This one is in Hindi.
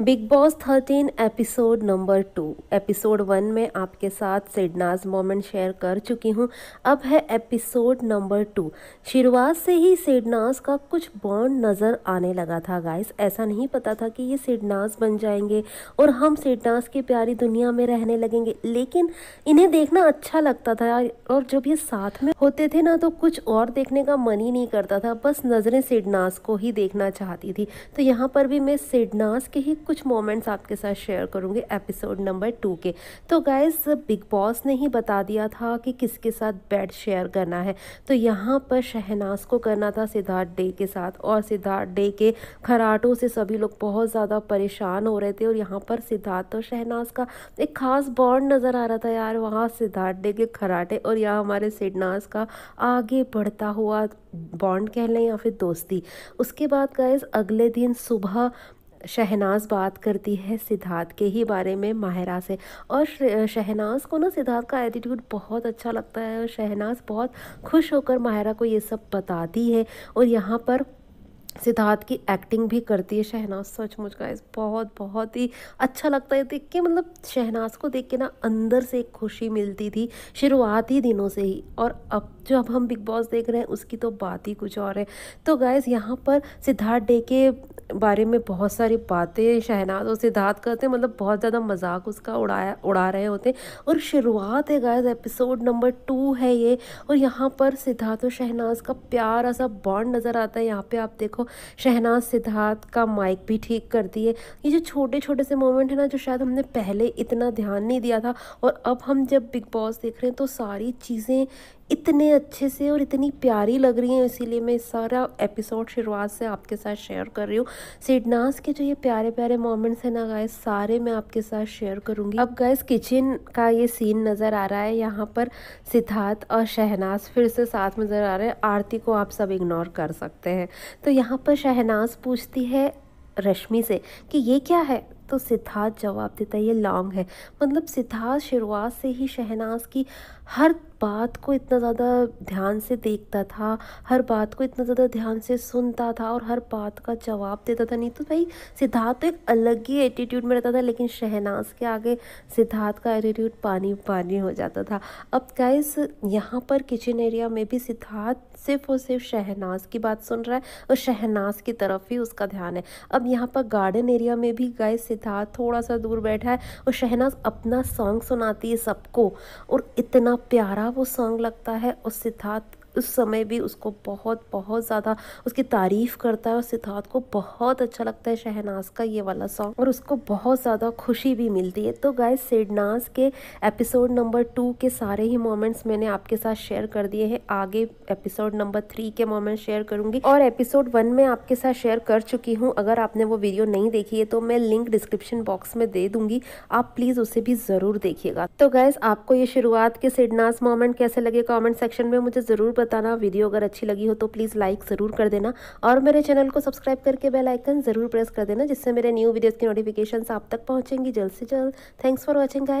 big Boss thirteen episode number two episode one में आपके साथ सिडनाज मोमेंट शेयर कर चुकी हूँ अब है एपिसोड नंबर टू शुरुआत से ही सिडनाज का कुछ बॉन्ड नज़र आने लगा था गाइस ऐसा नहीं पता था कि ये सिडनाज बन जाएंगे और हम सिडनाज की प्यारी दुनिया में रहने लगेंगे लेकिन इन्हें देखना अच्छा लगता था और जब ये साथ में होते थे ना तो कुछ और देखने का मन ही नहीं करता था बस नज़रें सिडनाज को ही देखना चाहती थी तो यहाँ पर भी मैं सिडनाज के ही कुछ मोमेंट्स आपके साथ शेयर करूँगी एपिसोड नंबर टू के तो गाइज बिग बॉस ने ही बता दिया था कि किसके साथ बेड शेयर करना है तो यहाँ पर शहनाज को करना था सिद्धार्थ डे के साथ और सिद्धार्थ डे के खराटों से सभी लोग बहुत ज़्यादा परेशान हो रहे थे और यहाँ पर सिद्धार्थ और शहनाज का एक ख़ास बॉन्ड नज़र आ रहा था यार वहाँ सिद्धार्थ डे के खराटे और यहाँ हमारे सिडनाज का आगे बढ़ता हुआ बॉन्ड कह लें या फिर दोस्ती उसके बाद गाइज अगले दिन सुबह शहनाज बात करती है सिद्धार्थ के ही बारे में माहिरा से और शहनाज को ना सिद्धार्थ का एटीट्यूड बहुत अच्छा लगता है और शहनाज बहुत खुश होकर माहिरा को ये सब बताती है और यहाँ पर सिद्धार्थ की एक्टिंग भी करती है शहनाज सचमुच का इस बहुत बहुत ही अच्छा लगता है देख के मतलब शहनाज को देख के ना अंदर से एक खुशी मिलती थी शुरुआती दिनों से ही और अब जब हम बिग बॉस देख रहे हैं उसकी तो बात ही कुछ और है तो गाइज़ यहाँ पर सिद्धार्थ डे के बारे में बहुत सारी बातें शहनाज और सिद्धार्थ करते हैं मतलब बहुत ज़्यादा मजाक उसका उड़ाया उड़ा रहे होते हैं और शुरुआत है गायज एपिसोड नंबर टू है ये और यहाँ पर सिद्धार्थ और शहनाज का प्यारा सा बॉन्ड नज़र आता है यहाँ पे आप देखो शहनाज सिद्धार्थ का माइक भी ठीक करती है ये जो छोटे छोटे से मोमेंट है ना जो शायद हमने पहले इतना ध्यान नहीं दिया था और अब हम जब बिग बॉस देख रहे हैं तो सारी चीज़ें इतने अच्छे से और इतनी प्यारी लग रही हैं इसीलिए मैं सारा एपिसोड शुरुआत से आपके साथ शेयर कर रही हूँ सिडनास के जो ये प्यारे प्यारे मोमेंट्स हैं ना गाइस सारे मैं आपके साथ शेयर करूँगी अब गाइस किचन का ये सीन नज़र आ रहा है यहाँ पर सिद्धार्थ और शहनाज फिर से साथ में नज़र आ रहे हैं आरती को आप सब इग्नोर कर सकते हैं तो यहाँ पर शहनाज पूछती है रश्मि से कि ये क्या है तो सिद्धार्थ जवाब देता है ये लॉन्ग है मतलब सिद्धार्थ शुरुआत से ही शहनाज की हर बात को इतना ज़्यादा ध्यान से देखता था हर बात को इतना ज़्यादा ध्यान से सुनता था और हर बात का जवाब देता था नहीं तो भाई सिद्धार्थ तो एक अलग ही एटीट्यूड में रहता था लेकिन शहनाज के आगे सिद्धार्थ का एटीट्यूड पानी पानी हो जाता था अब इस यहाँ पर किचन एरिया में भी सिद्धार्थ सिर्फ और सिर्फ शहनाज की बात सुन रहा है और शहनाज की तरफ ही उसका ध्यान है अब यहाँ पर गार्डन एरिया में भी गाय सिद्धार्थ थोड़ा सा दूर बैठा है और शहनाज अपना सॉन्ग सुनाती है सबको और इतना प्यारा वो सॉन्ग लगता है और सिद्धार्थ उस समय भी उसको बहुत बहुत ज़्यादा उसकी तारीफ़ करता है और सिद्धार्थ को बहुत अच्छा लगता है शहनाज का ये वाला सॉन्ग और उसको बहुत ज़्यादा खुशी भी मिलती है तो गाय शहनाज के एपिसोड नंबर टू के सारे ही मोमेंट्स मैंने आपके साथ शेयर कर दिए हैं आगे एपिसोड नंबर थ्री के मोमेंट्स शेयर करूँगी और एपिसोड वन में आपके साथ शेयर कर चुकी हूँ अगर आपने वो वीडियो नहीं देखी है तो मैं लिंक डिस्क्रिप्शन बॉक्स में दे दूंगी आप प्लीज़ उसे भी ज़रूर देखिएगा तो गैस आपको ये शुरुआत के सिडनास मोमेंट कैसे लगे कमेंट सेक्शन में मुझे ज़रूर बता बताना वीडियो अगर अच्छी लगी हो तो प्लीज़ लाइक ज़रूर कर देना और मेरे चैनल को सब्सक्राइब करके बेल आइकन ज़रूर प्रेस कर देना जिससे मेरे न्यू वीडियोज़ की नोटिफिकेशन आप तक पहुँचेंगी जल्द से जल्द थैंक्स फॉर वॉचिंग गाइस